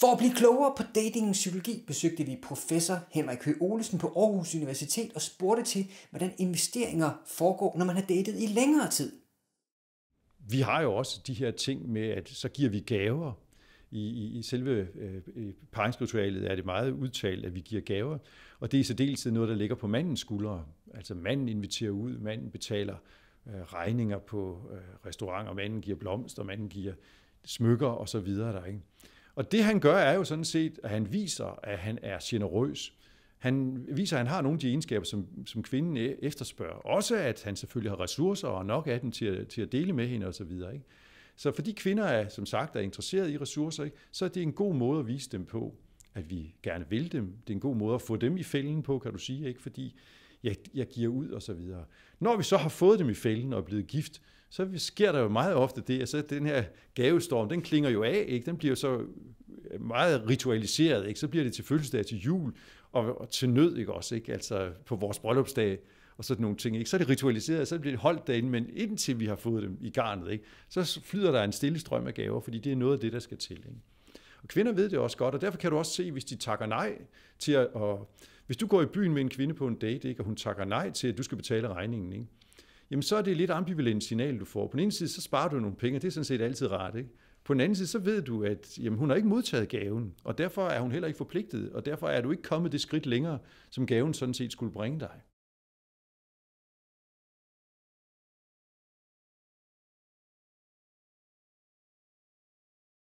For at blive klogere på datingens psykologi besøgte vi professor Henrik Høgh Olesen på Aarhus Universitet og spurgte til, hvordan investeringer foregår, når man har datet i længere tid. Vi har jo også de her ting med, at så giver vi gaver. I, i, i selve øh, paringsritualet er det meget udtalt, at vi giver gaver, og det er i særdeleshed noget, der ligger på mandens skuldre. Altså manden inviterer ud, manden betaler øh, regninger på øh, restauranter, manden giver blomster, manden giver smykker osv. Der, ikke? Og det han gør er jo sådan set, at han viser, at han er generøs. Han viser, at han har nogle af de egenskaber, som, som kvinden e-, efterspørger. Også at han selvfølgelig har ressourcer og nok af dem til at, til at dele med hende osv. Ikke? Så fordi kvinder er, som sagt er interesseret i ressourcer, ikke? så er det en god måde at vise dem på, at vi gerne vil dem. Det er en god måde at få dem i fælden på, kan du sige. ikke? Fordi jeg, jeg giver ud og så videre. Når vi så har fået dem i fælden og er blevet gift, så sker der jo meget ofte det, at så den her gavestorm, den klinger jo af, ikke? den bliver så øh, meget ritualiseret, ikke? så bliver det til fødselsdag, til jul og, og til nød, ikke også, ikke? altså på vores bryllupsdag og sådan nogle ting. Ikke? Så er det ritualiseret, så bliver det holdt derinde, men indtil vi har fået dem i garnet, ikke? så flyder der en stille strøm af gaver, fordi det er noget af det, der skal til. Ikke? Og kvinder ved det også godt, og derfor kan du også se, hvis de takker nej til at, at hvis du går i byen med en kvinde på en date, ikke, og hun takker nej til, at du skal betale regningen, ikke, jamen så er det et lidt ambivalent signal, du får. På den ene side, så sparer du nogle penge, og det er sådan set altid rart. Ikke? På den anden side, så ved du, at jamen, hun har ikke modtaget gaven, og derfor er hun heller ikke forpligtet, og derfor er du ikke kommet det skridt længere, som gaven sådan set skulle bringe dig.